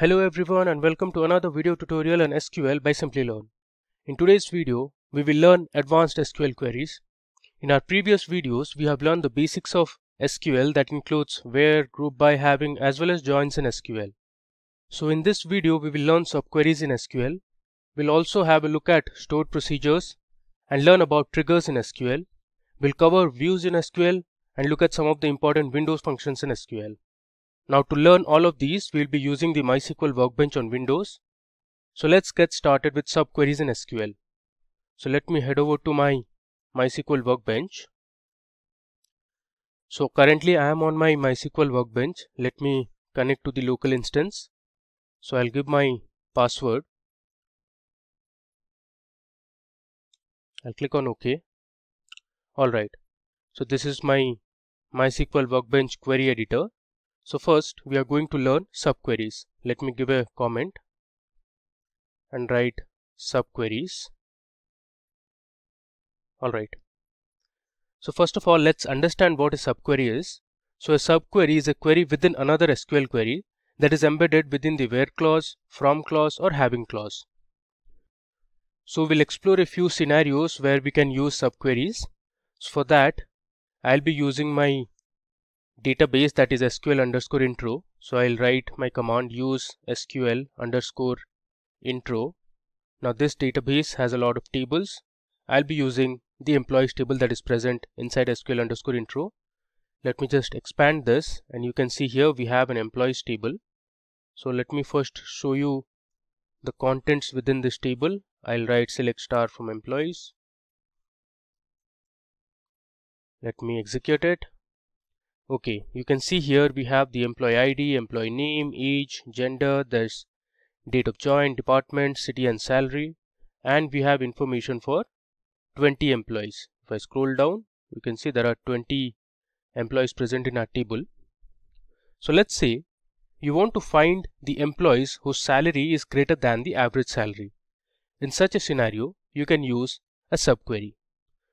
Hello everyone and welcome to another video tutorial on SQL by Learn. In today's video, we will learn advanced SQL queries. In our previous videos, we have learned the basics of SQL that includes where, group by having as well as joins in SQL. So in this video, we will learn subqueries in SQL. We'll also have a look at stored procedures and learn about triggers in SQL. We'll cover views in SQL and look at some of the important Windows functions in SQL. Now to learn all of these, we'll be using the MySQL Workbench on Windows. So let's get started with subqueries in SQL. So let me head over to my MySQL Workbench. So currently I am on my MySQL Workbench. Let me connect to the local instance. So I'll give my password. I'll click on OK. Alright. So this is my MySQL Workbench query editor. So first we are going to learn subqueries. Let me give a comment and write subqueries. Alright. So first of all let's understand what a subquery is. So a subquery is a query within another SQL query that is embedded within the where clause, from clause or having clause. So we'll explore a few scenarios where we can use subqueries. So for that I'll be using my database that is SQL underscore intro. So I'll write my command use SQL underscore intro. Now this database has a lot of tables. I'll be using the employees table that is present inside SQL underscore intro. Let me just expand this and you can see here we have an employees table. So let me first show you the contents within this table. I'll write select star from employees. Let me execute it okay you can see here we have the employee id employee name age gender there's date of join department city and salary and we have information for 20 employees if i scroll down you can see there are 20 employees present in our table so let's say you want to find the employees whose salary is greater than the average salary in such a scenario you can use a subquery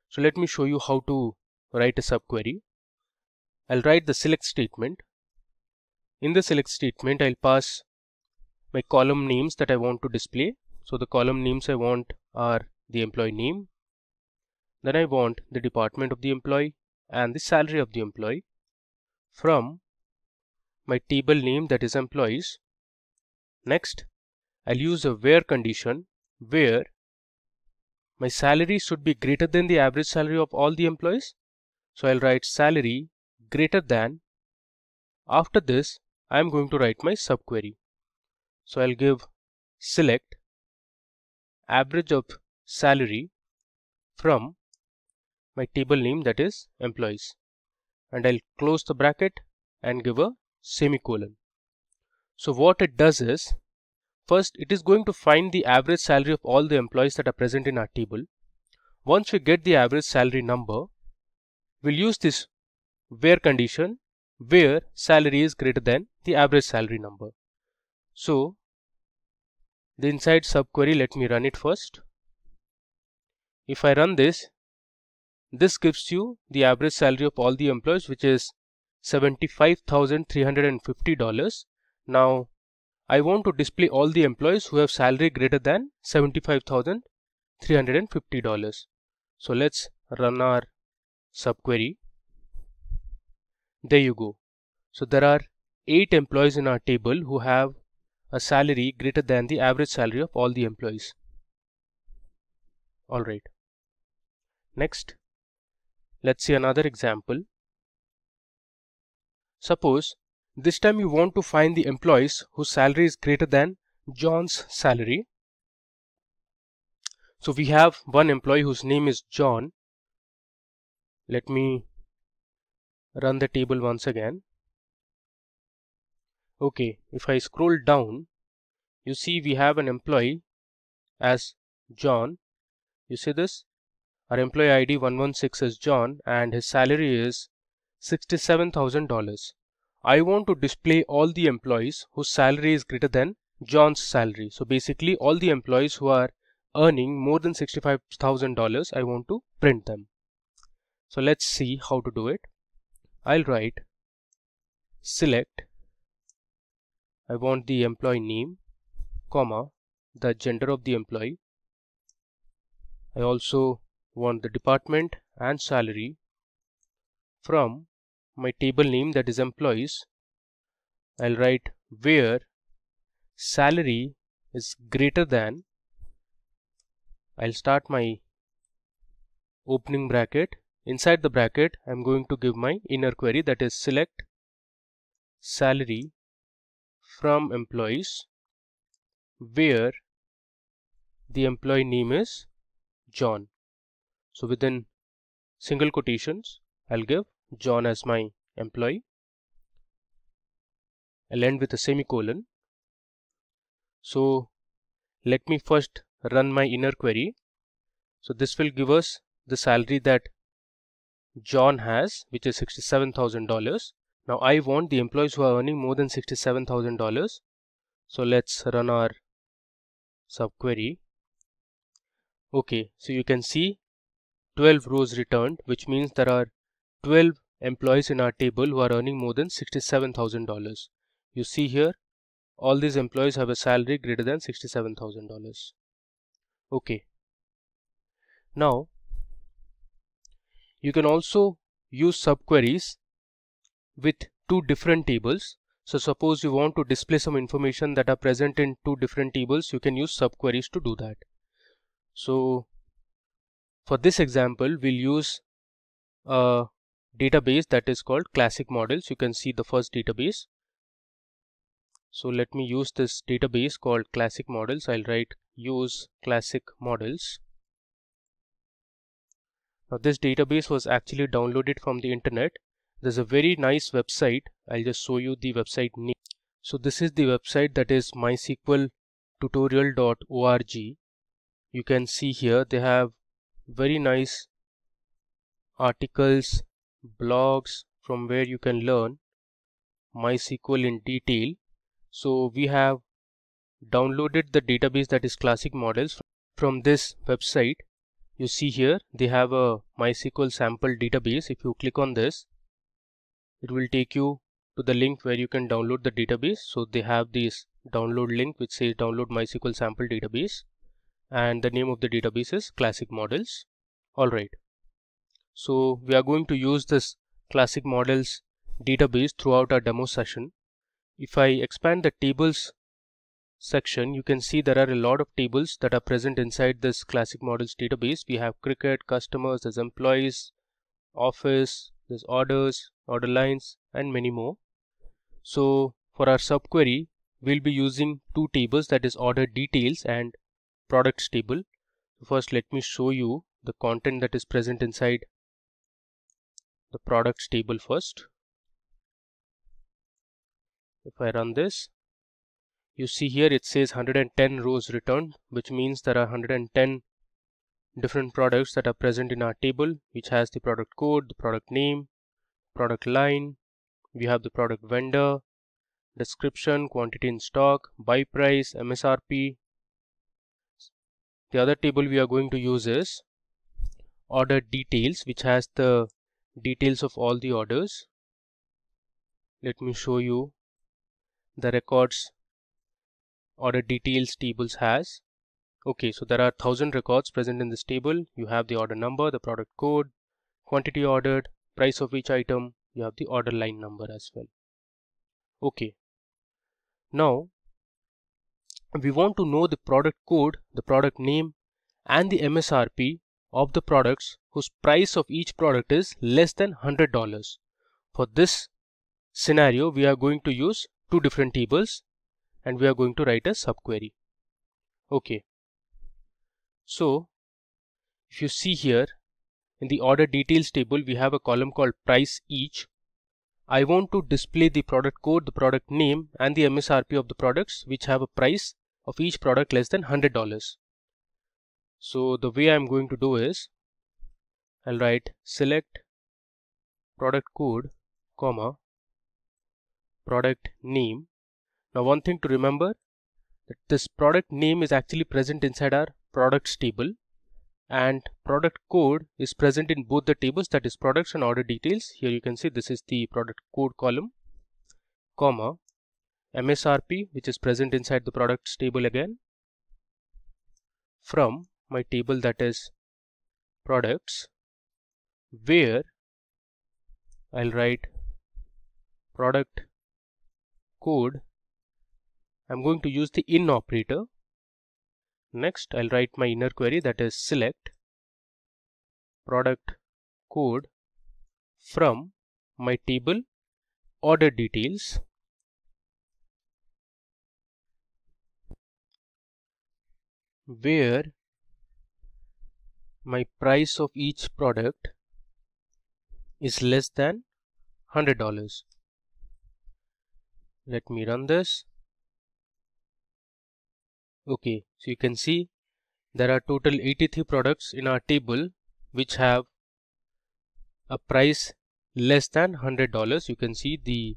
so let me show you how to write a subquery I'll write the select statement. In the select statement, I'll pass my column names that I want to display. So the column names I want are the employee name. Then I want the department of the employee and the salary of the employee from my table name that is employees. Next, I'll use a where condition where my salary should be greater than the average salary of all the employees. So I'll write salary greater than. After this, I am going to write my subquery. So I'll give select average of salary from my table name that is employees and I'll close the bracket and give a semicolon. So what it does is first it is going to find the average salary of all the employees that are present in our table. Once we get the average salary number, we'll use this where condition where salary is greater than the average salary number. So the inside subquery let me run it first. If I run this this gives you the average salary of all the employees which is $75,350. Now I want to display all the employees who have salary greater than $75,350. So let's run our subquery there you go. So there are 8 employees in our table who have a salary greater than the average salary of all the employees. Alright. Next, let's see another example. Suppose this time you want to find the employees whose salary is greater than John's salary. So we have one employee whose name is John. Let me run the table once again okay if I scroll down you see we have an employee as John you see this our employee ID 116 is John and his salary is $67,000 I want to display all the employees whose salary is greater than John's salary so basically all the employees who are earning more than $65,000 I want to print them so let's see how to do it I'll write select I want the employee name comma the gender of the employee I also want the department and salary from my table name that is employees I'll write where salary is greater than I'll start my opening bracket Inside the bracket, I'm going to give my inner query that is select salary from employees where the employee name is John. So within single quotations, I'll give John as my employee. I'll end with a semicolon. So let me first run my inner query. So this will give us the salary that John has, which is $67,000. Now I want the employees who are earning more than $67,000. So let's run our subquery. Okay, so you can see 12 rows returned, which means there are 12 employees in our table who are earning more than $67,000. You see here, all these employees have a salary greater than $67,000. Okay. Now, you can also use subqueries with two different tables. So suppose you want to display some information that are present in two different tables, you can use subqueries to do that. So for this example, we'll use a database that is called classic models. You can see the first database. So let me use this database called classic models. I'll write use classic models. Now this database was actually downloaded from the internet. There's a very nice website. I'll just show you the website name. So this is the website that is mysqltutorial.org. You can see here they have very nice articles, blogs from where you can learn MySQL in detail. So we have downloaded the database that is classic models from this website you see here they have a MySQL sample database. If you click on this, it will take you to the link where you can download the database. So they have this download link which says download MySQL sample database and the name of the database is classic models. Alright. So we are going to use this classic models database throughout our demo session. If I expand the tables section, you can see there are a lot of tables that are present inside this classic models database. We have cricket, customers, there's employees, office, there's orders, order lines, and many more. So for our subquery, we'll be using two tables that is order details and products table. First, let me show you the content that is present inside the products table first. If I run this, you see here it says 110 rows returned which means there are 110 different products that are present in our table which has the product code the product name product line we have the product vendor description quantity in stock buy price msrp the other table we are going to use is order details which has the details of all the orders let me show you the records order details tables has okay so there are 1000 records present in this table you have the order number the product code quantity ordered price of each item you have the order line number as well okay now we want to know the product code the product name and the MSRP of the products whose price of each product is less than $100 for this scenario we are going to use two different tables and we are going to write a subquery okay so if you see here in the order details table we have a column called price each I want to display the product code the product name and the MSRP of the products which have a price of each product less than $100 so the way I'm going to do is I'll write select product code comma product name now one thing to remember that this product name is actually present inside our products table and product code is present in both the tables that is products and order details. Here you can see this is the product code column comma MSRP which is present inside the products table again from my table that is products where I'll write product code I'm going to use the in operator. Next, I'll write my inner query that is select product code from my table order details where my price of each product is less than $100. Let me run this okay so you can see there are total 83 products in our table which have a price less than $100 you can see the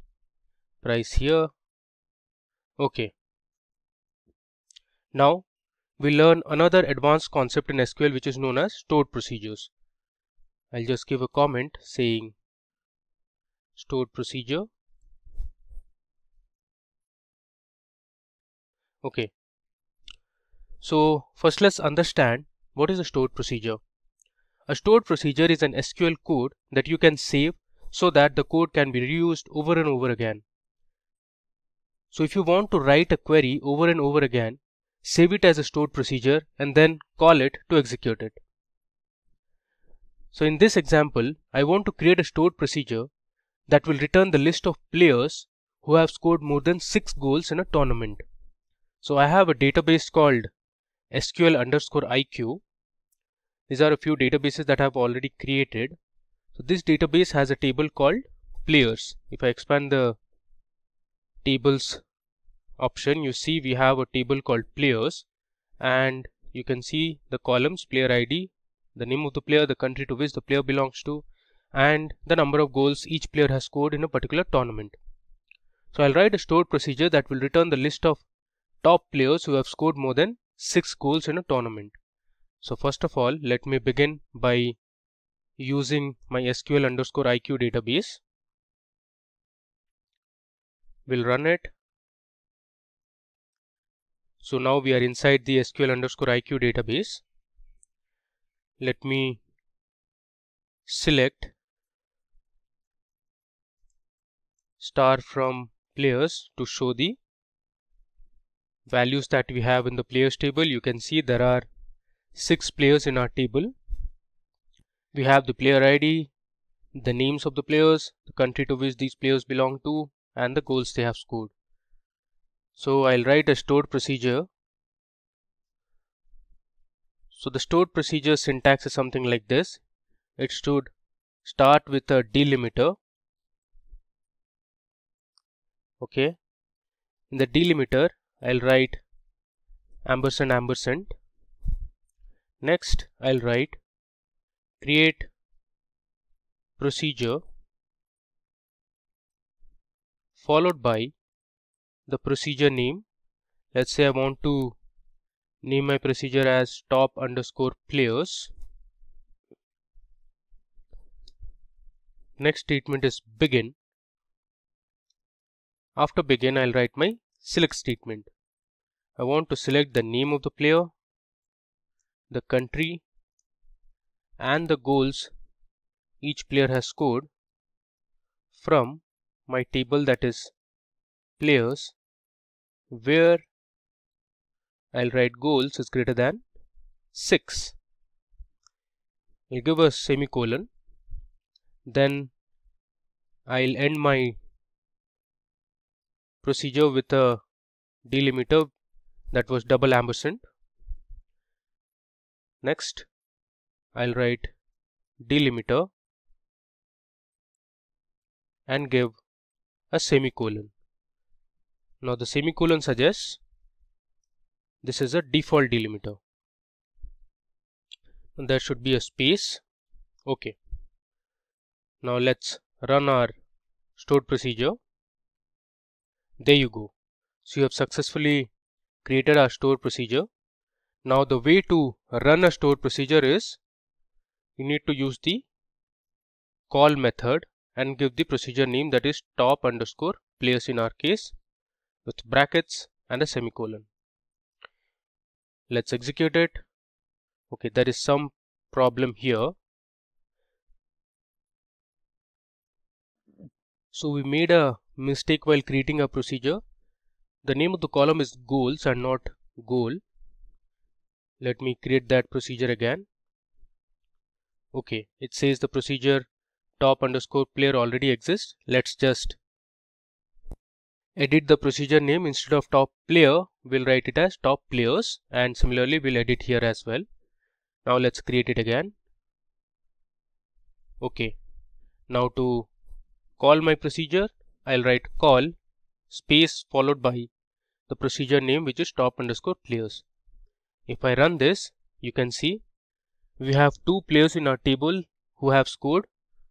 price here okay now we learn another advanced concept in SQL which is known as stored procedures I'll just give a comment saying stored procedure okay so first let's understand what is a stored procedure. A stored procedure is an SQL code that you can save so that the code can be reused over and over again. So if you want to write a query over and over again, save it as a stored procedure and then call it to execute it. So in this example, I want to create a stored procedure that will return the list of players who have scored more than 6 goals in a tournament. So I have a database called SQL underscore IQ. These are a few databases that I've already created. So this database has a table called players. If I expand the tables option, you see we have a table called players and you can see the columns player ID, the name of the player, the country to which the player belongs to and the number of goals each player has scored in a particular tournament. So I'll write a stored procedure that will return the list of top players who have scored more than six goals in a tournament. So first of all, let me begin by using my SQL underscore IQ database. We'll run it. So now we are inside the SQL underscore IQ database. Let me select star from players to show the values that we have in the players table you can see there are six players in our table we have the player id the names of the players the country to which these players belong to and the goals they have scored so i'll write a stored procedure so the stored procedure syntax is something like this it should start with a delimiter okay in the delimiter I'll write ampersand ampersand next I'll write create procedure followed by the procedure name let's say I want to name my procedure as top underscore players next statement is begin after begin I'll write my select statement I want to select the name of the player, the country and the goals each player has scored from my table that is players where I'll write goals is greater than 6. I'll give a semicolon then I'll end my procedure with a delimiter that was double ampersand next I'll write delimiter and give a semicolon now the semicolon suggests this is a default delimiter and there should be a space okay now let's run our stored procedure there you go so you have successfully created a store procedure. Now the way to run a store procedure is you need to use the call method and give the procedure name that is top underscore players in our case with brackets and a semicolon. Let's execute it. Okay, there is some problem here. So we made a mistake while creating a procedure the name of the column is goals and not goal let me create that procedure again okay it says the procedure top underscore player already exists let's just edit the procedure name instead of top player we'll write it as top players and similarly we'll edit here as well now let's create it again okay now to call my procedure I'll write call space followed by the procedure name which is top underscore players. If I run this, you can see we have two players in our table who have scored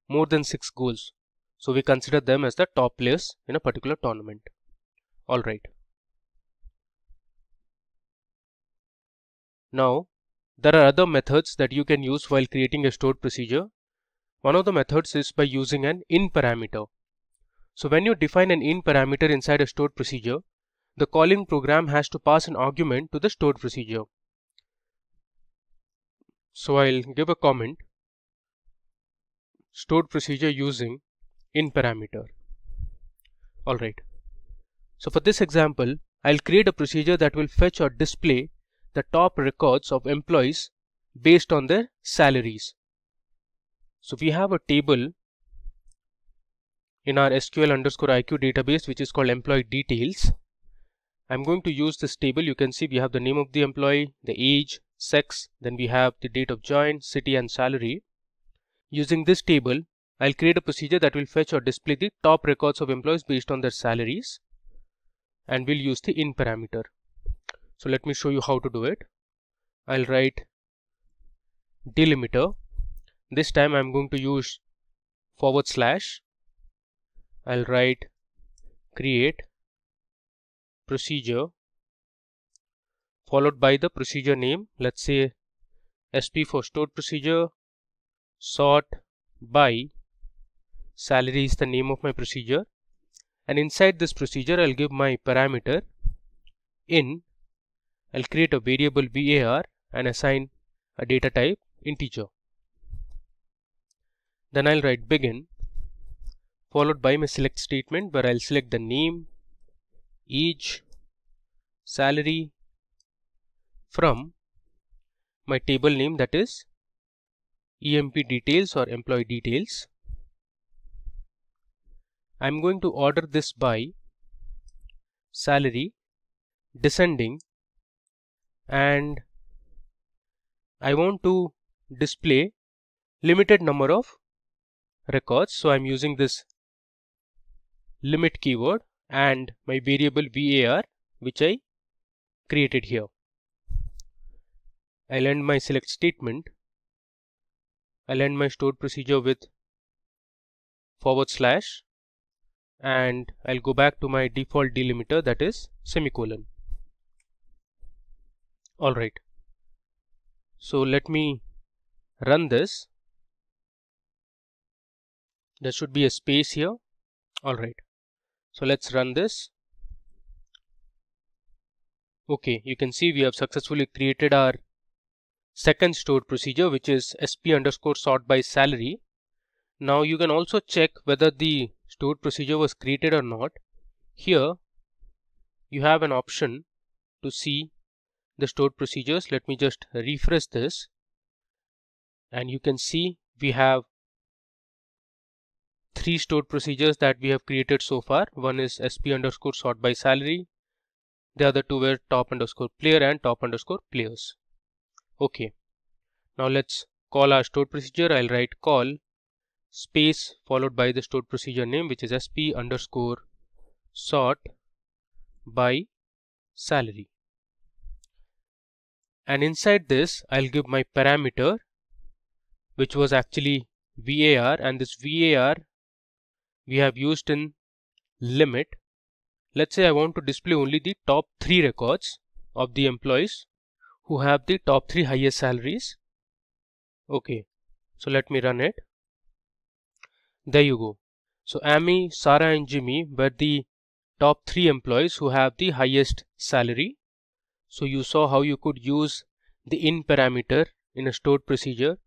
more than six goals. So we consider them as the top players in a particular tournament. Alright. Now, there are other methods that you can use while creating a stored procedure. One of the methods is by using an in parameter. So when you define an in parameter inside a stored procedure, the calling program has to pass an argument to the stored procedure. So I'll give a comment stored procedure using in parameter. Alright. So for this example, I'll create a procedure that will fetch or display the top records of employees based on their salaries. So we have a table in our SQL underscore IQ database which is called employee details I'm going to use this table. You can see we have the name of the employee, the age, sex, then we have the date of join, city and salary. Using this table, I'll create a procedure that will fetch or display the top records of employees based on their salaries and we'll use the in parameter. So let me show you how to do it. I'll write delimiter. This time I'm going to use forward slash. I'll write create procedure followed by the procedure name let's say sp for stored procedure sort by salary is the name of my procedure and inside this procedure I'll give my parameter in I'll create a variable var and assign a data type integer then I'll write begin followed by my select statement where I'll select the name each salary from my table name that is EMP details or employee details. I'm going to order this by salary descending and I want to display limited number of records. So I'm using this limit keyword and my variable var which I created here. I'll end my select statement. I'll end my stored procedure with forward slash and I'll go back to my default delimiter that is semicolon. Alright. So let me run this. There should be a space here. Alright. So let's run this. Okay, you can see we have successfully created our second stored procedure which is sp underscore sort by salary. Now you can also check whether the stored procedure was created or not. Here you have an option to see the stored procedures. Let me just refresh this and you can see we have three stored procedures that we have created so far. One is sp underscore sort by salary. The other two were top underscore player and top underscore players. Okay. Now let's call our stored procedure. I'll write call space followed by the stored procedure name which is sp underscore sort by salary. And inside this, I'll give my parameter which was actually VAR and this VAR we have used in limit let's say I want to display only the top three records of the employees who have the top three highest salaries okay so let me run it there you go so Amy Sarah and Jimmy were the top three employees who have the highest salary so you saw how you could use the in parameter in a stored procedure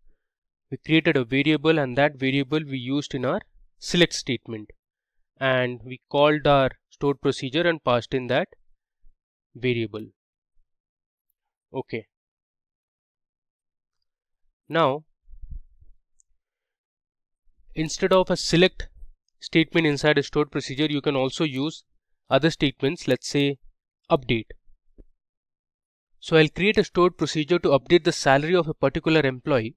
we created a variable and that variable we used in our select statement and we called our stored procedure and passed in that variable okay now instead of a select statement inside a stored procedure you can also use other statements let's say update so I'll create a stored procedure to update the salary of a particular employee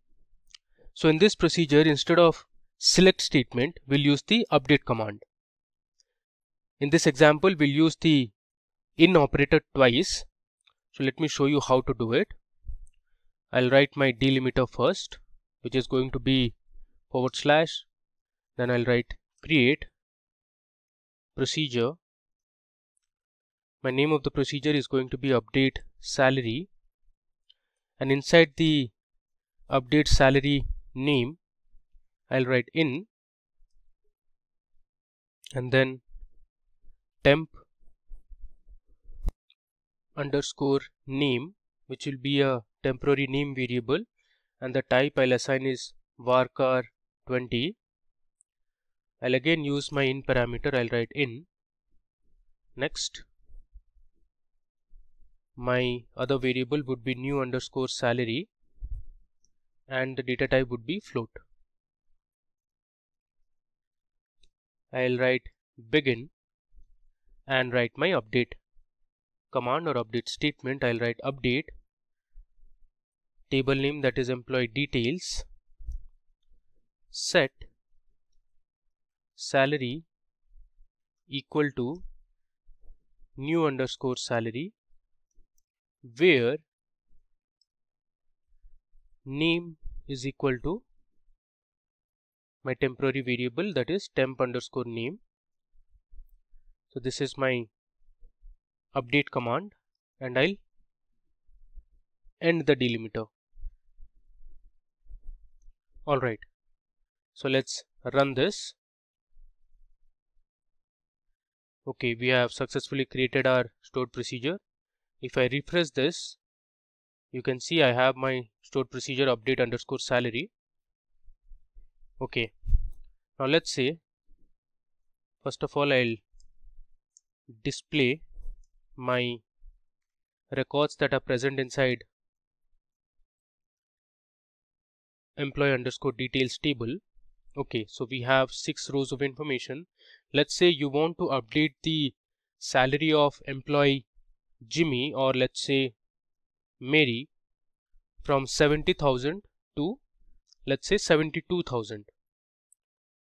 so in this procedure instead of select statement, we'll use the update command. In this example, we'll use the in operator twice. So let me show you how to do it. I'll write my delimiter first, which is going to be forward slash. Then I'll write create procedure. My name of the procedure is going to be update salary. And inside the update salary name, I'll write in and then temp underscore name which will be a temporary name variable and the type I'll assign is varchar 20 I'll again use my in parameter I'll write in next my other variable would be new underscore salary and the data type would be float I'll write begin and write my update command or update statement I'll write update table name that is employee details set salary equal to new underscore salary where name is equal to my temporary variable that is temp underscore name so this is my update command and I'll end the delimiter alright so let's run this okay we have successfully created our stored procedure if I refresh this you can see I have my stored procedure update underscore salary okay now let's say first of all I'll display my records that are present inside employee underscore details table okay so we have six rows of information let's say you want to update the salary of employee Jimmy or let's say Mary from 70,000 to let's say 72,000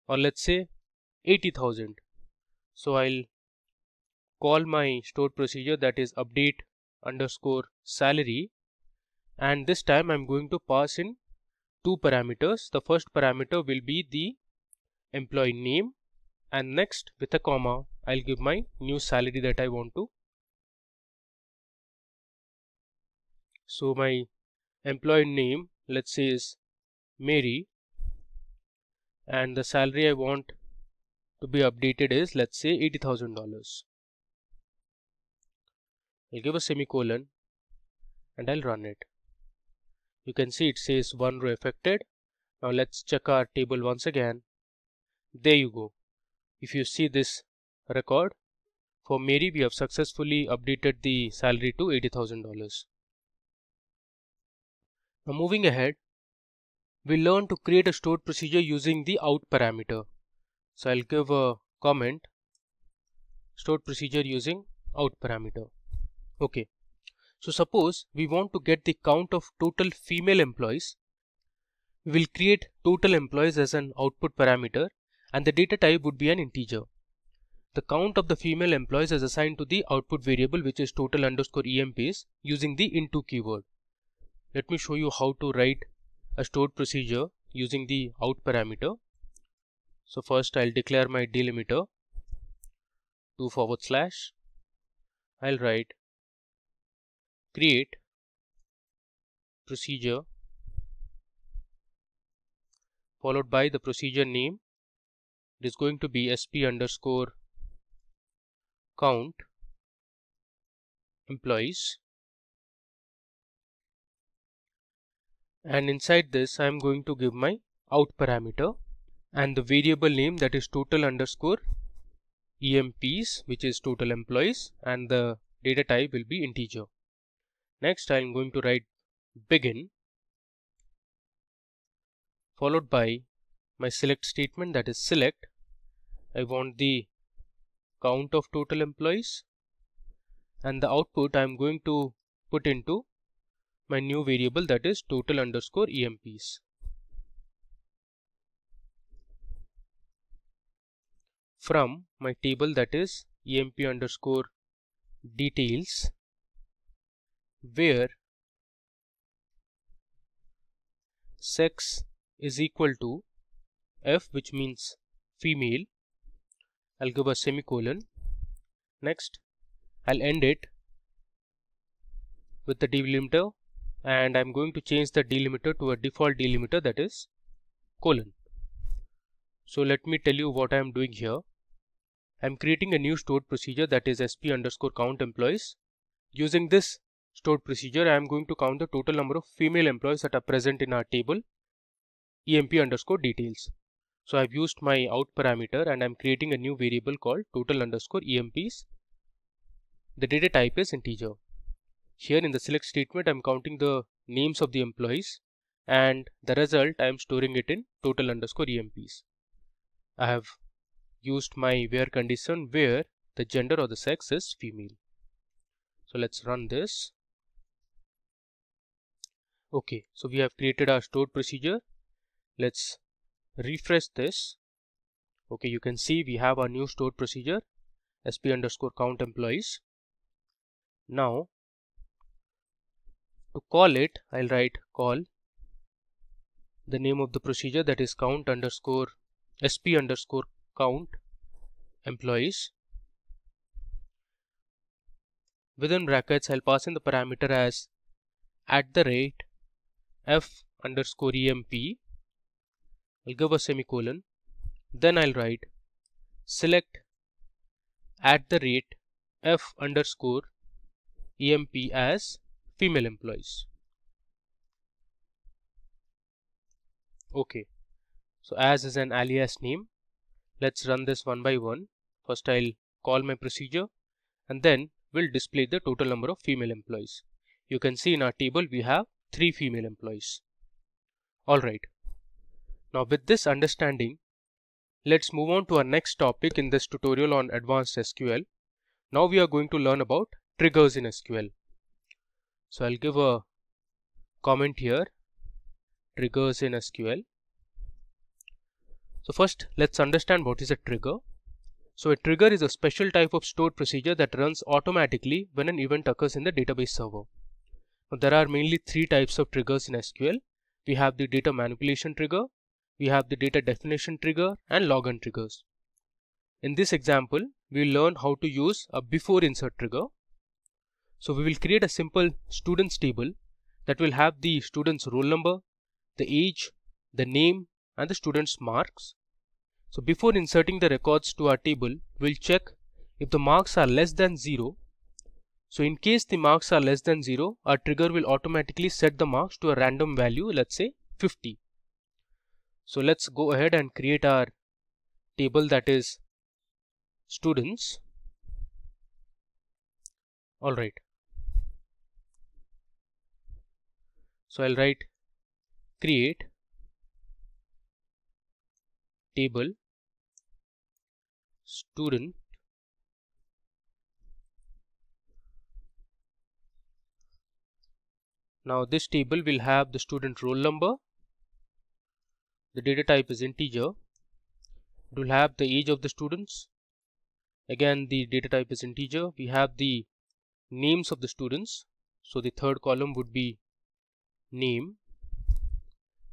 or let's say 80,000 so I'll call my stored procedure that is update underscore salary and this time I'm going to pass in two parameters the first parameter will be the employee name and next with a comma I'll give my new salary that I want to so my employee name let's say is Mary and the salary I want to be updated is let's say $80,000. I'll give a semicolon and I'll run it. You can see it says one row affected. Now let's check our table once again. There you go. If you see this record, for Mary we have successfully updated the salary to $80,000. Now moving ahead, we learn to create a stored procedure using the out parameter. So I'll give a comment stored procedure using out parameter. Okay. So suppose we want to get the count of total female employees. We will create total employees as an output parameter and the data type would be an integer. The count of the female employees is assigned to the output variable which is total underscore emps using the into keyword. Let me show you how to write a stored procedure using the out parameter. So first I'll declare my delimiter to forward slash. I'll write create procedure followed by the procedure name. It is going to be sp underscore count employees and inside this I am going to give my out parameter and the variable name that is total underscore EMPs which is total employees and the data type will be integer. Next I am going to write begin followed by my select statement that is select. I want the count of total employees and the output I am going to put into my new variable that is total underscore EMPs. From my table that is EMP underscore details where sex is equal to F which means female. I'll give a semicolon. Next, I'll end it with the delimiter and I'm going to change the delimiter to a default delimiter that is colon. So let me tell you what I'm doing here. I'm creating a new stored procedure that is sp underscore count employees. Using this stored procedure, I am going to count the total number of female employees that are present in our table emp underscore details. So I've used my out parameter and I'm creating a new variable called total underscore emps. The data type is integer. Here in the select statement, I'm counting the names of the employees and the result I am storing it in total underscore EMPs. I have used my where condition where the gender or the sex is female. So let's run this. Okay, so we have created our stored procedure. Let's refresh this. Okay, you can see we have our new stored procedure sp underscore count employees. Now to call it I'll write call the name of the procedure that is count underscore sp underscore count employees within brackets I'll pass in the parameter as at the rate f underscore emp I'll give a semicolon then I'll write select at the rate f underscore emp as female employees okay so as is an alias name let's run this one by one first I'll call my procedure and then we'll display the total number of female employees you can see in our table we have three female employees alright now with this understanding let's move on to our next topic in this tutorial on advanced SQL now we are going to learn about triggers in SQL so I'll give a comment here triggers in SQL. So first let's understand what is a trigger. So a trigger is a special type of stored procedure that runs automatically when an event occurs in the database server. Now, there are mainly three types of triggers in SQL. We have the data manipulation trigger, we have the data definition trigger and logon triggers. In this example, we will learn how to use a before insert trigger so we will create a simple students table that will have the student's roll number, the age, the name and the student's marks. So before inserting the records to our table, we'll check if the marks are less than 0. So in case the marks are less than 0, our trigger will automatically set the marks to a random value, let's say 50. So let's go ahead and create our table that is students. Alright, so I'll write create table student now this table will have the student roll number the data type is integer it will have the age of the students again the data type is integer we have the names of the students so the third column would be name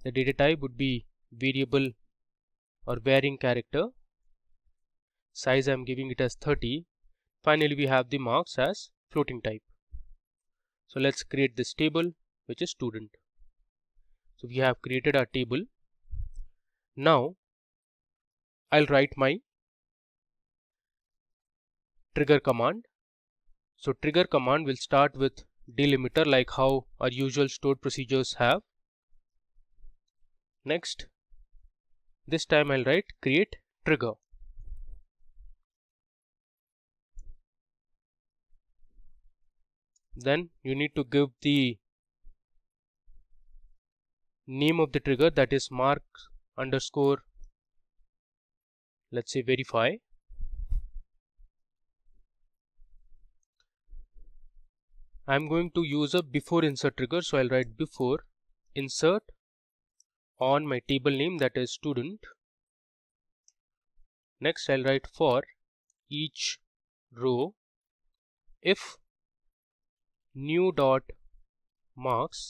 the data type would be variable or varying character size I'm giving it as 30 finally we have the marks as floating type so let's create this table which is student so we have created our table now I'll write my trigger command so trigger command will start with delimiter like how our usual stored procedures have. Next, this time I'll write create trigger. Then you need to give the name of the trigger that is mark underscore let's say verify I'm going to use a before insert trigger so I'll write before insert on my table name that is student next I'll write for each row if new dot marks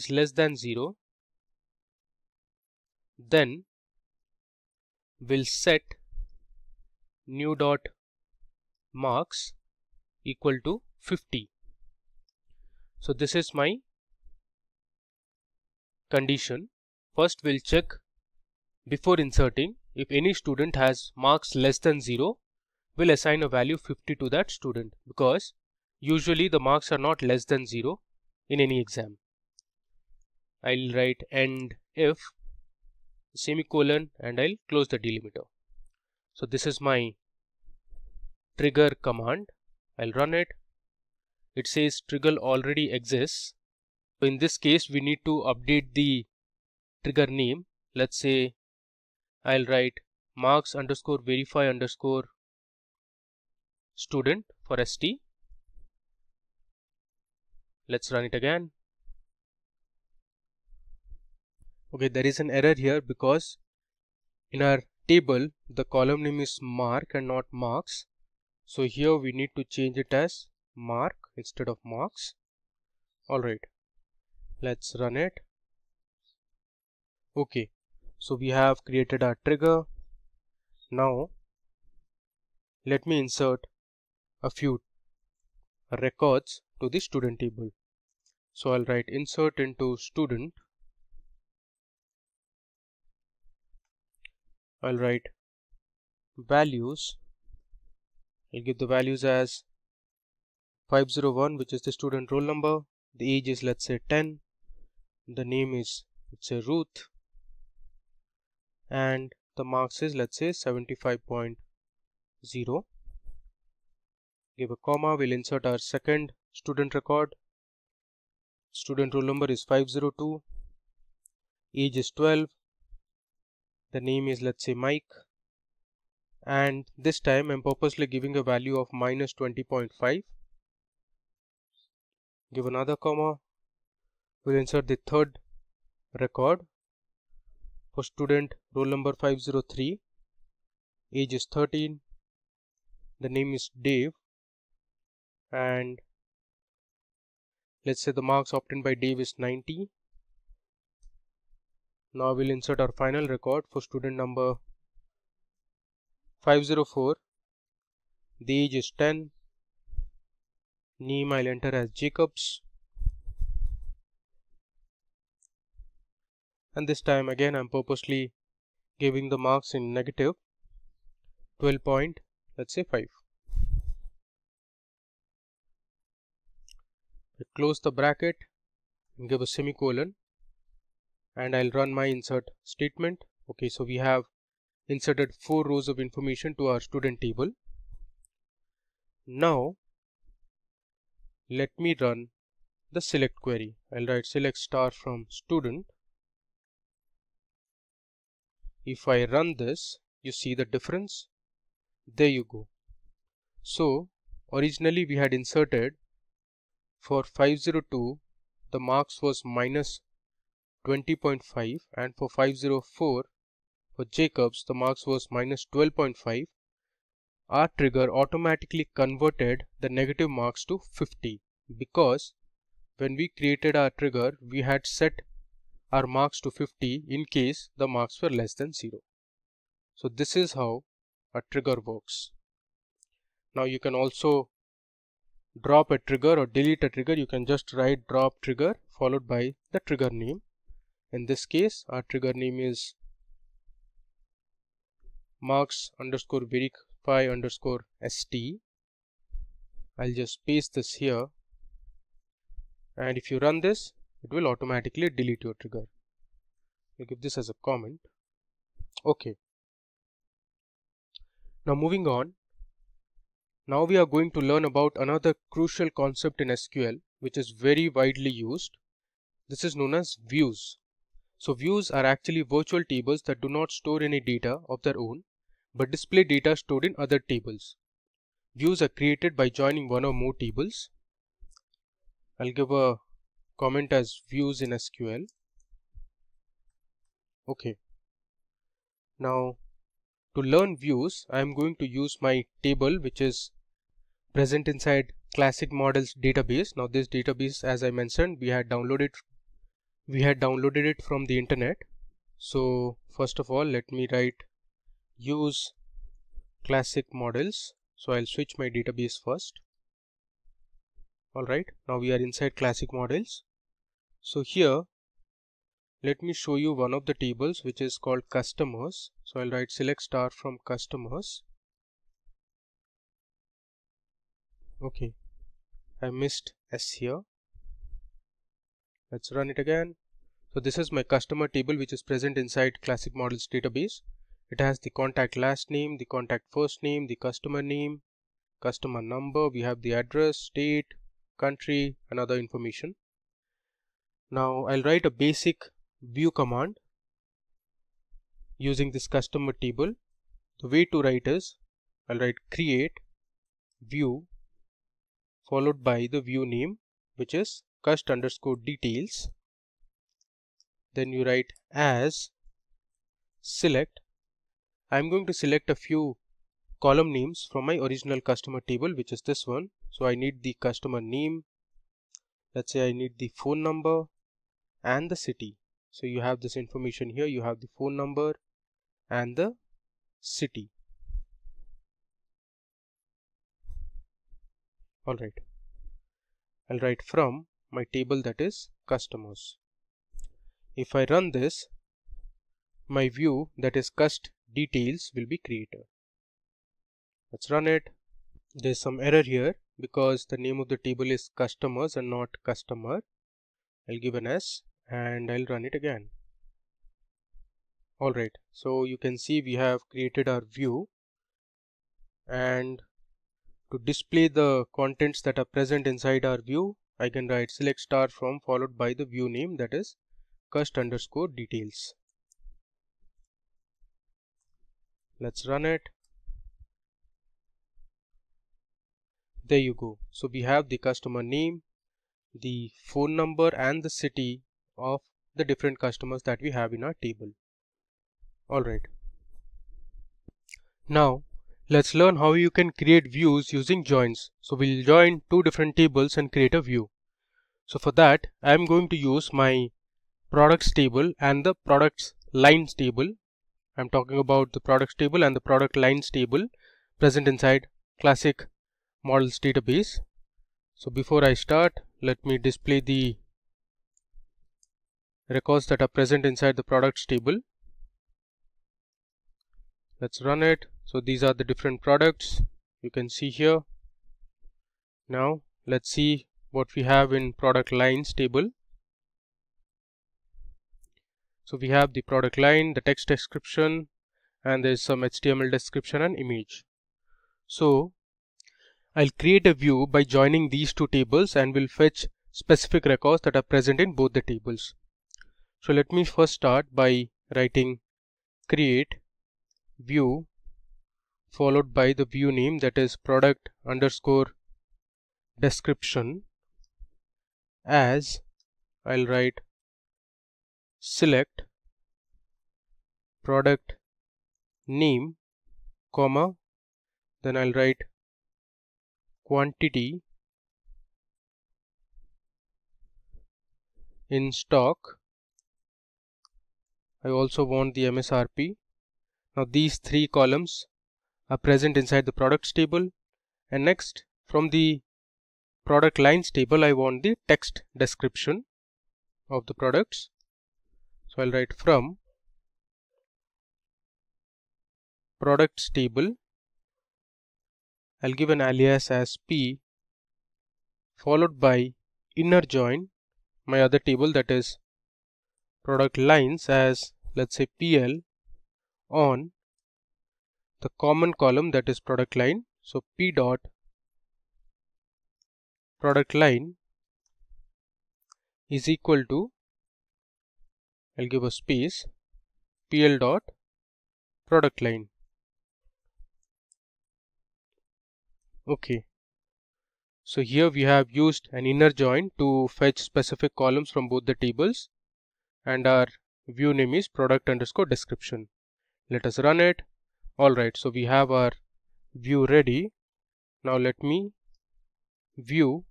is less than 0 then we'll set new dot marks equal to 50 so this is my condition first we'll check before inserting if any student has marks less than 0 we'll assign a value 50 to that student because usually the marks are not less than 0 in any exam I'll write end if semicolon and I'll close the delimiter so this is my trigger command I'll run it it says trigger already exists so in this case we need to update the trigger name let's say I'll write marks underscore verify underscore student for st let's run it again okay there is an error here because in our table the column name is mark and not marks so here we need to change it as mark instead of marks alright let's run it okay so we have created a trigger now let me insert a few records to the student table so I'll write insert into student I'll write values I'll give the values as 501 which is the student roll number the age is let's say 10 the name is let's say Ruth and the marks is let's say 75.0 give a comma we'll insert our second student record student roll number is 502 age is 12 the name is let's say Mike and this time I'm purposely giving a value of minus 20.5 give another comma we'll insert the third record for student roll number 503 age is 13 the name is Dave and let's say the marks obtained by Dave is 90 now we'll insert our final record for student number 504 the age is 10 name I'll enter as Jacobs and this time again I'm purposely giving the marks in negative 12 point let's say 5 I close the bracket and give a semicolon and I'll run my insert statement okay so we have inserted four rows of information to our student table now let me run the select query. I'll write select star from student. If I run this, you see the difference. There you go. So originally we had inserted for 502 the marks was minus 20.5 and for 504 for Jacobs the marks was minus 12.5 our trigger automatically converted the negative marks to 50 because when we created our trigger we had set our marks to 50 in case the marks were less than 0. So this is how a trigger works. Now you can also drop a trigger or delete a trigger you can just write drop trigger followed by the trigger name in this case our trigger name is marks underscore Birik phi underscore st I'll just paste this here and if you run this it will automatically delete your trigger you give this as a comment okay now moving on now we are going to learn about another crucial concept in SQL which is very widely used this is known as views so views are actually virtual tables that do not store any data of their own but display data stored in other tables. Views are created by joining one or more tables. I'll give a comment as views in SQL. Okay. Now to learn views, I am going to use my table which is present inside classic models database. Now this database as I mentioned we had downloaded we had downloaded it from the internet. So first of all let me write use classic models so I'll switch my database first alright now we are inside classic models so here let me show you one of the tables which is called customers so I'll write select star from customers okay I missed s here let's run it again so this is my customer table which is present inside classic models database it has the contact last name, the contact first name, the customer name, customer number, we have the address, state, country and other information. Now I'll write a basic view command using this customer table. The way to write is I'll write create view followed by the view name which is cust underscore details. Then you write as select I'm going to select a few column names from my original customer table which is this one so I need the customer name let's say I need the phone number and the city so you have this information here you have the phone number and the city alright I'll write from my table that is customers if I run this my view that is cust details will be created let's run it there's some error here because the name of the table is customers and not customer I'll give an S and I'll run it again alright so you can see we have created our view and to display the contents that are present inside our view I can write select star from followed by the view name that is cust underscore details let's run it there you go so we have the customer name the phone number and the city of the different customers that we have in our table alright now let's learn how you can create views using joins so we'll join two different tables and create a view so for that I'm going to use my products table and the products lines table I'm talking about the products table and the product lines table present inside classic models database. So before I start, let me display the records that are present inside the products table. Let's run it. So these are the different products you can see here. Now let's see what we have in product lines table. So we have the product line, the text description, and there's some HTML description and image. So I'll create a view by joining these two tables and will fetch specific records that are present in both the tables. So let me first start by writing create view followed by the view name that is product underscore description as I'll write select product name comma then I'll write quantity in stock I also want the MSRP now these three columns are present inside the products table and next from the product lines table I want the text description of the products so, I will write from products table. I will give an alias as P followed by inner join my other table that is product lines as let's say PL on the common column that is product line. So, P dot product line is equal to I'll give a space pl dot product line okay so here we have used an inner join to fetch specific columns from both the tables and our view name is product underscore description let us run it alright so we have our view ready now let me view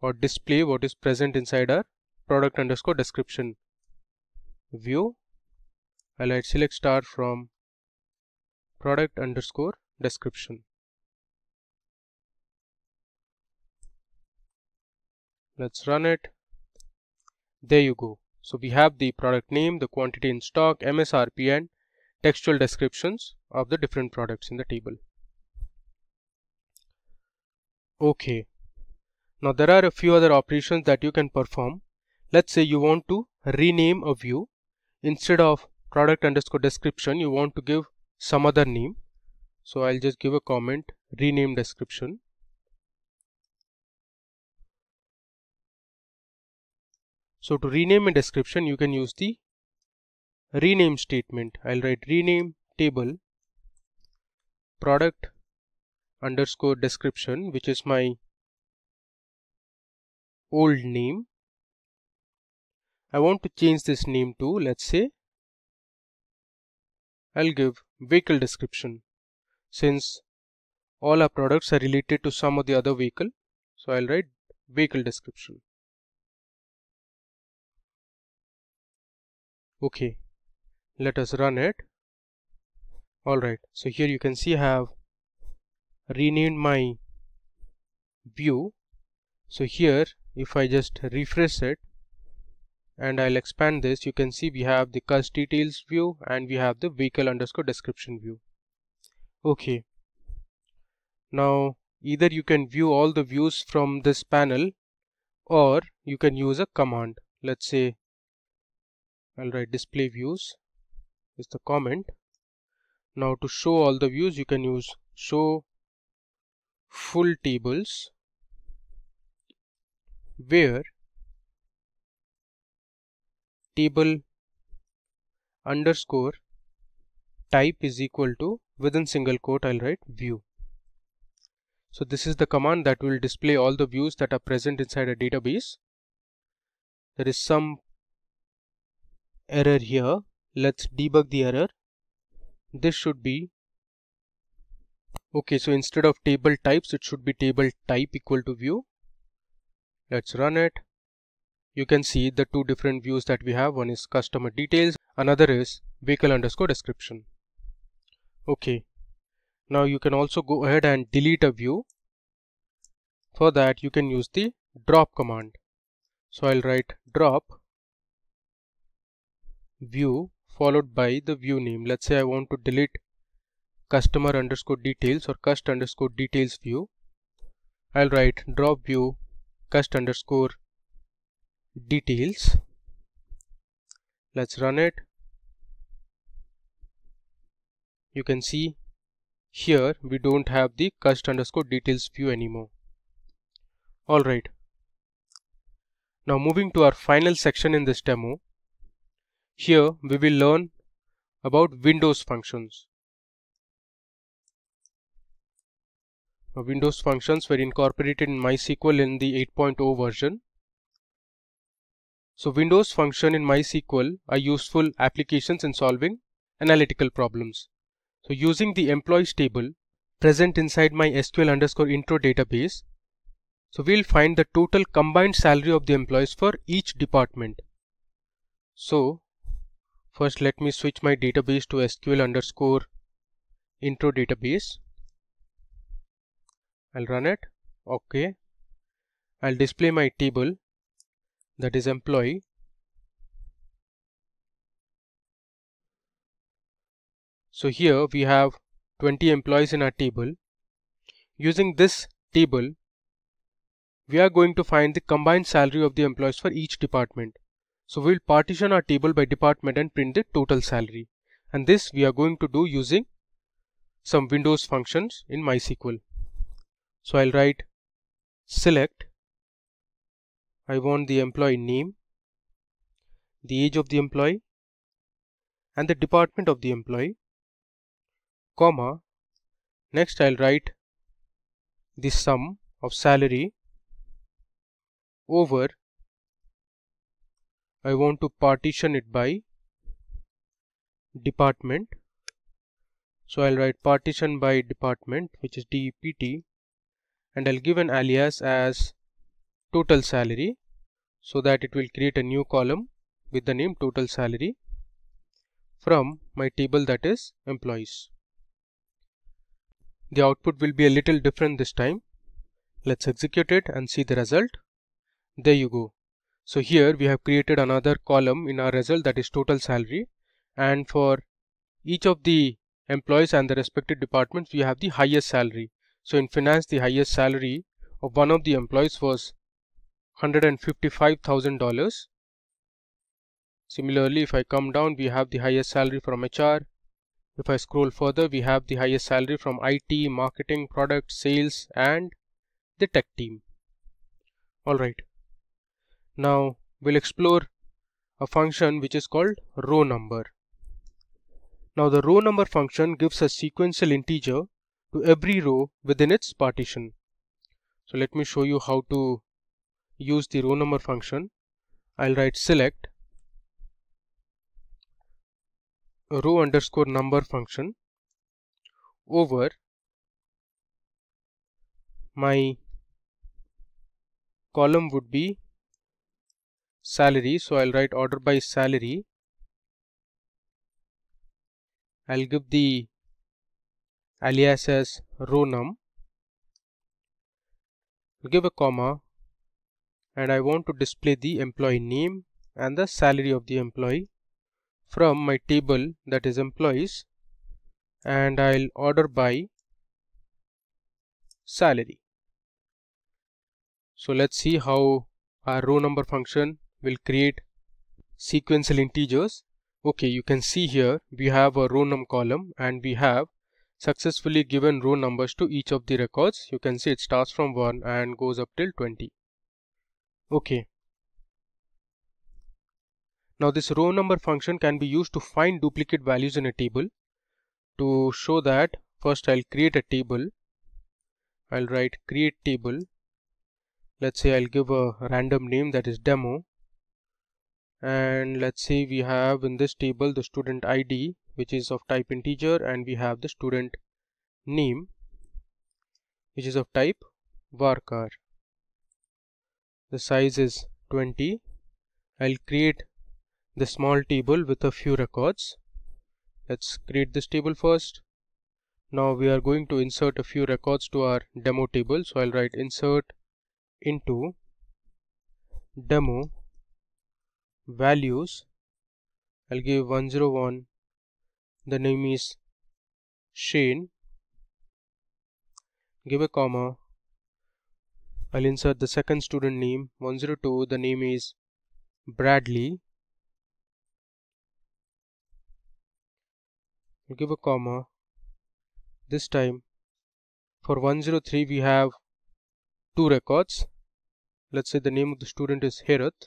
or display what is present inside our product underscore description view I'll let select star from product underscore description let's run it there you go so we have the product name the quantity in stock MSRP and textual descriptions of the different products in the table okay now there are a few other operations that you can perform let's say you want to rename a view instead of product underscore description you want to give some other name so I'll just give a comment rename description so to rename a description you can use the rename statement I'll write rename table product underscore description which is my old name I want to change this name to let's say I'll give vehicle description since all our products are related to some of the other vehicle so I'll write vehicle description okay let us run it alright so here you can see I have renamed my view so here if I just refresh it and I'll expand this you can see we have the cus details view and we have the vehicle underscore description view okay now either you can view all the views from this panel or you can use a command let's say I'll write display views is the comment now to show all the views you can use show full tables where table underscore type is equal to within single quote I'll write view. So this is the command that will display all the views that are present inside a database. There is some error here. Let's debug the error. This should be okay. So instead of table types, it should be table type equal to view. Let's run it you can see the two different views that we have. One is customer details, another is vehicle underscore description. Okay. Now you can also go ahead and delete a view. For that you can use the drop command. So I'll write drop view followed by the view name. Let's say I want to delete customer underscore details or cust underscore details view. I'll write drop view cust underscore details let's run it you can see here we don't have the cust underscore details view anymore alright now moving to our final section in this demo here we will learn about Windows functions now, Windows functions were incorporated in MySQL in the 8.0 version so Windows function in MySQL are useful applications in solving analytical problems. So using the employees table present inside my SQL underscore intro database, so we'll find the total combined salary of the employees for each department. So first let me switch my database to SQL underscore intro database. I'll run it. Okay. I'll display my table that is employee so here we have 20 employees in our table using this table we are going to find the combined salary of the employees for each department so we will partition our table by department and print the total salary and this we are going to do using some windows functions in MySQL so I'll write select I want the employee name, the age of the employee, and the department of the employee, comma. Next I'll write the sum of salary over I want to partition it by department. So I'll write partition by department which is DEPT and I'll give an alias as total salary so that it will create a new column with the name total salary from my table that is employees. The output will be a little different this time. Let's execute it and see the result. There you go. So here we have created another column in our result that is total salary and for each of the employees and the respective departments we have the highest salary. So in finance the highest salary of one of the employees was $155,000. Similarly, if I come down, we have the highest salary from HR. If I scroll further, we have the highest salary from IT, marketing, product, sales, and the tech team. Alright. Now, we'll explore a function which is called row number. Now, the row number function gives a sequential integer to every row within its partition. So, let me show you how to use the row number function I'll write select row underscore number function over my column would be salary so I'll write order by salary I'll give the alias as row num give a comma and I want to display the employee name and the salary of the employee from my table that is employees and I'll order by salary. So let's see how our row number function will create sequential integers. Okay, you can see here we have a row num column and we have successfully given row numbers to each of the records. You can see it starts from 1 and goes up till 20 okay now this row number function can be used to find duplicate values in a table to show that first I'll create a table I'll write create table let's say I'll give a random name that is demo and let's say we have in this table the student ID which is of type integer and we have the student name which is of type varchar the size is 20 I'll create the small table with a few records let's create this table first now we are going to insert a few records to our demo table so I'll write insert into demo values I'll give 101 the name is Shane give a comma I'll insert the second student name 102 the name is Bradley will give a comma this time for 103 we have two records let's say the name of the student is Herath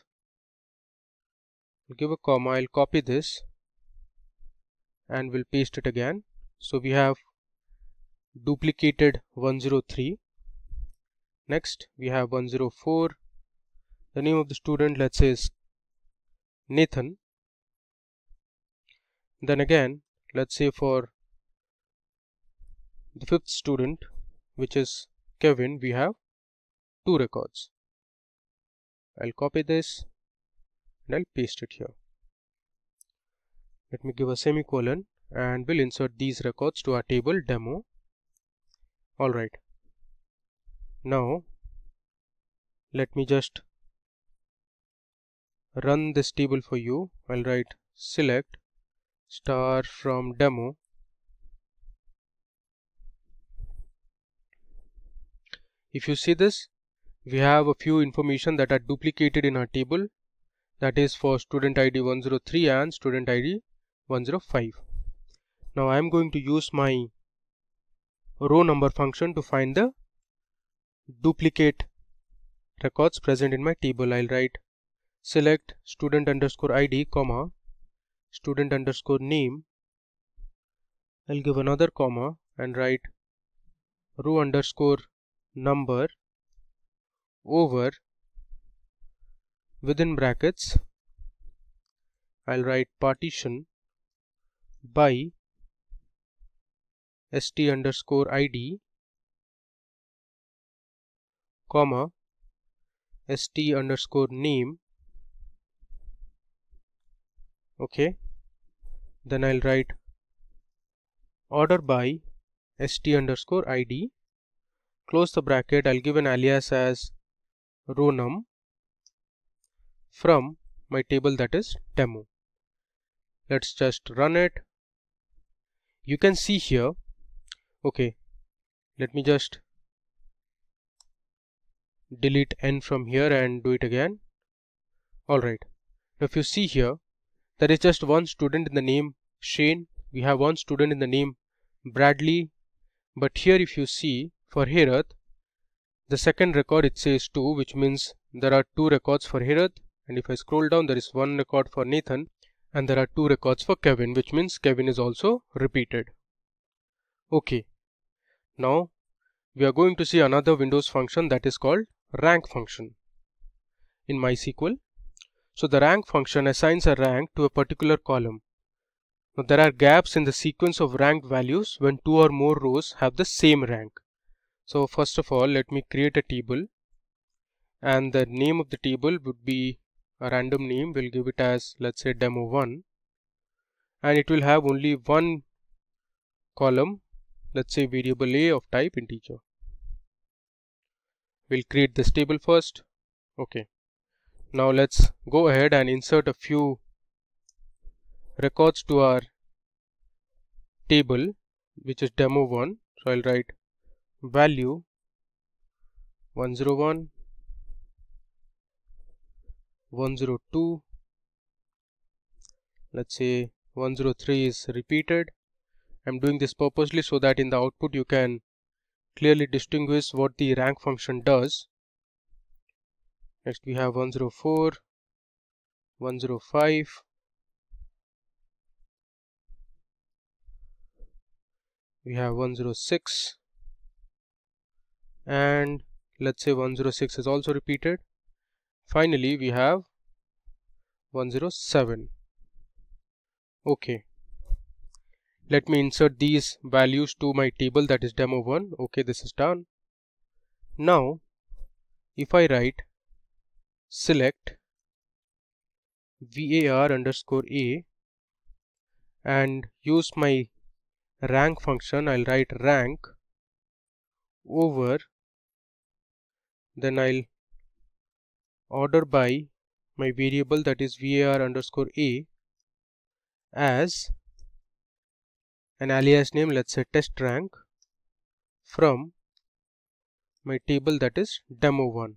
will give a comma I'll copy this and we'll paste it again so we have duplicated 103 next we have 104 the name of the student let's say is Nathan then again let's say for the fifth student which is Kevin we have two records I'll copy this and I'll paste it here let me give a semicolon and we'll insert these records to our table demo alright now let me just run this table for you I'll write select star from demo if you see this we have a few information that are duplicated in our table that is for student id 103 and student id 105 now I am going to use my row number function to find the duplicate records present in my table I'll write select student underscore id comma student underscore name I'll give another comma and write row underscore number over within brackets I'll write partition by st underscore id comma st underscore name okay then I'll write order by st underscore id close the bracket I'll give an alias as row from my table that is demo let's just run it you can see here okay let me just delete n from here and do it again alright now if you see here there is just one student in the name Shane we have one student in the name Bradley but here if you see for Herath the second record it says 2 which means there are two records for Herath and if I scroll down there is one record for Nathan and there are two records for Kevin which means Kevin is also repeated. Okay now we are going to see another Windows function that is called rank function in MySQL. So the rank function assigns a rank to a particular column. Now there are gaps in the sequence of ranked values when two or more rows have the same rank. So first of all, let me create a table and the name of the table would be a random name. We'll give it as let's say demo1 and it will have only one column, let's say variable a of type integer we'll create this table first okay now let's go ahead and insert a few records to our table which is demo 1 so I'll write value 101 102 let's say 103 is repeated I'm doing this purposely so that in the output you can clearly distinguish what the rank function does. Next we have 104, 105. We have 106 and let's say 106 is also repeated. Finally, we have 107. Okay, let me insert these values to my table that is demo1 okay this is done now if I write select var underscore a and use my rank function I'll write rank over then I'll order by my variable that is var underscore a as an alias name let's say test rank from my table that is demo1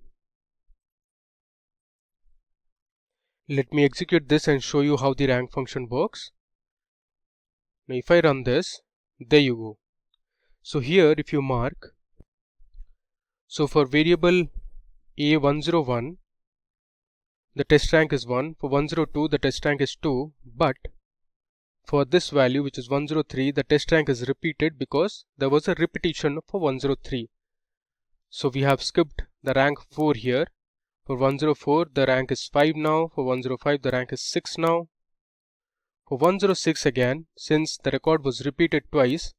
let me execute this and show you how the rank function works now if I run this there you go so here if you mark so for variable a101 the test rank is 1 for 102 the test rank is 2 but for this value which is 103 the test rank is repeated because there was a repetition for 103. So we have skipped the rank 4 here. For 104 the rank is 5 now, for 105 the rank is 6 now. For 106 again since the record was repeated twice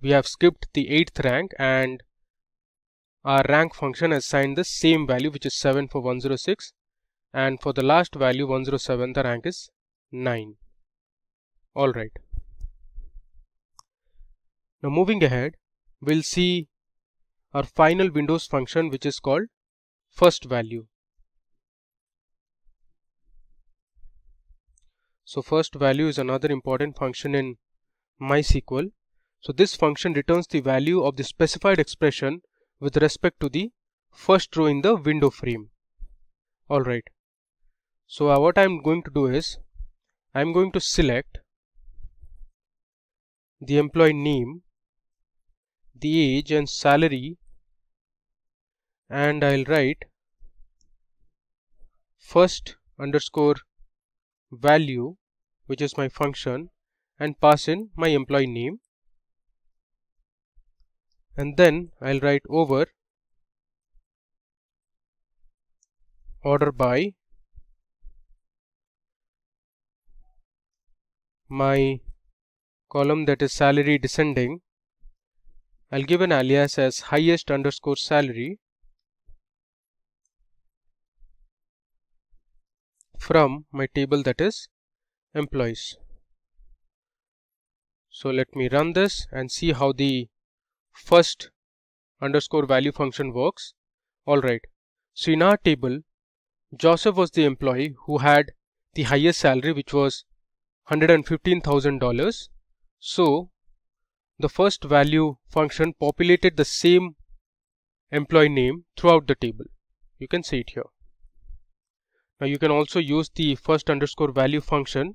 we have skipped the 8th rank and our rank function assigned the same value which is 7 for 106 and for the last value 107 the rank is 9. Alright. Now moving ahead, we'll see our final Windows function which is called first value. So first value is another important function in MySQL. So this function returns the value of the specified expression with respect to the first row in the window frame. Alright. So uh, what I'm going to do is I'm going to select the employee name, the age and salary and I'll write first underscore value which is my function and pass in my employee name and then I'll write over order by my column that is salary descending I'll give an alias as highest underscore salary from my table that is employees. So let me run this and see how the first underscore value function works. Alright, so in our table, Joseph was the employee who had the highest salary which was $115,000 so the first value function populated the same employee name throughout the table. You can see it here. Now you can also use the first underscore value function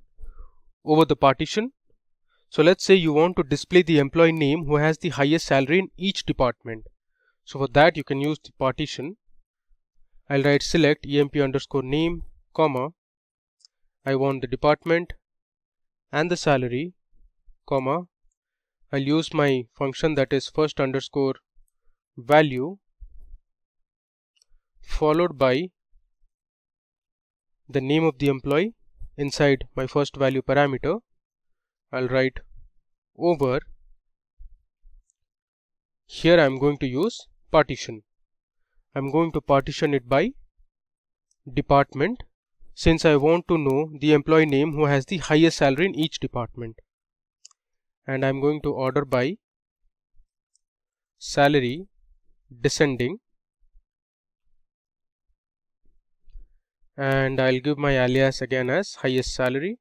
over the partition. So let's say you want to display the employee name who has the highest salary in each department. So for that you can use the partition. I'll write select emp underscore name comma I want the department and the salary comma I'll use my function that is first underscore value followed by the name of the employee inside my first value parameter I'll write over here I'm going to use partition I'm going to partition it by department since I want to know the employee name who has the highest salary in each department and I'm going to order by salary descending and I'll give my alias again as highest salary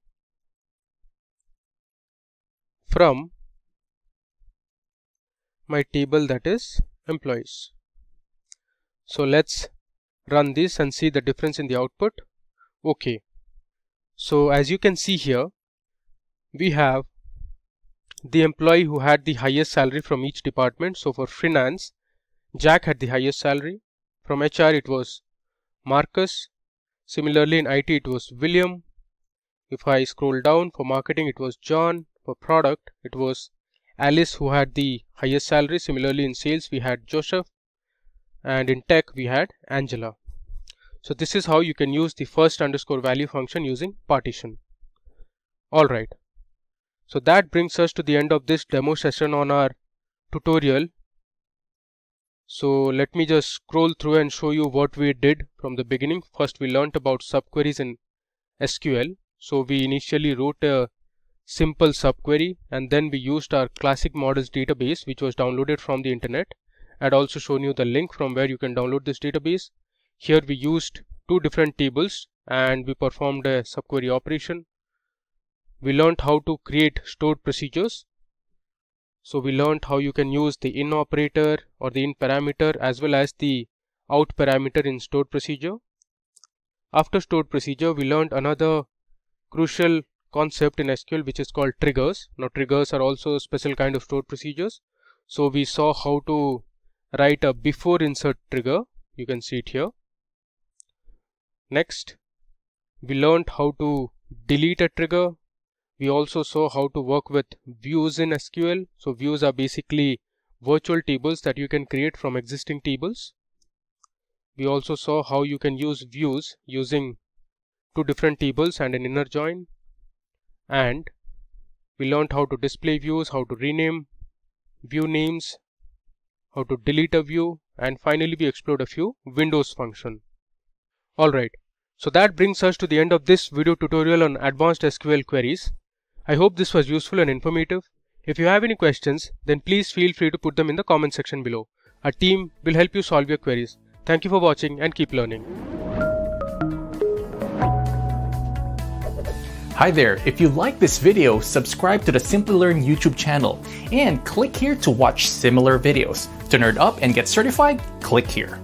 from my table that is employees. So let's run this and see the difference in the output. Okay. So as you can see here, we have the employee who had the highest salary from each department. So for finance, Jack had the highest salary. From HR, it was Marcus. Similarly, in IT, it was William. If I scroll down, for marketing, it was John. For product, it was Alice who had the highest salary. Similarly, in sales, we had Joseph. And in tech, we had Angela. So this is how you can use the first underscore value function using partition. Alright. So that brings us to the end of this demo session on our tutorial. So let me just scroll through and show you what we did from the beginning. First we learnt about subqueries in SQL. So we initially wrote a simple subquery and then we used our classic models database which was downloaded from the internet. I'd also shown you the link from where you can download this database. Here we used two different tables and we performed a subquery operation we learned how to create stored procedures so we learned how you can use the in operator or the in parameter as well as the out parameter in stored procedure after stored procedure we learned another crucial concept in SQL which is called triggers now triggers are also a special kind of stored procedures so we saw how to write a before insert trigger you can see it here next we learned how to delete a trigger we also saw how to work with views in SQL. So views are basically virtual tables that you can create from existing tables. We also saw how you can use views using two different tables and an inner join. And we learned how to display views, how to rename view names, how to delete a view, and finally we explored a few windows function. Alright, so that brings us to the end of this video tutorial on advanced SQL queries. I hope this was useful and informative. If you have any questions, then please feel free to put them in the comment section below. Our team will help you solve your queries. Thank you for watching and keep learning. Hi there, if you like this video, subscribe to the Simply Learn YouTube channel and click here to watch similar videos. To nerd up and get certified, click here.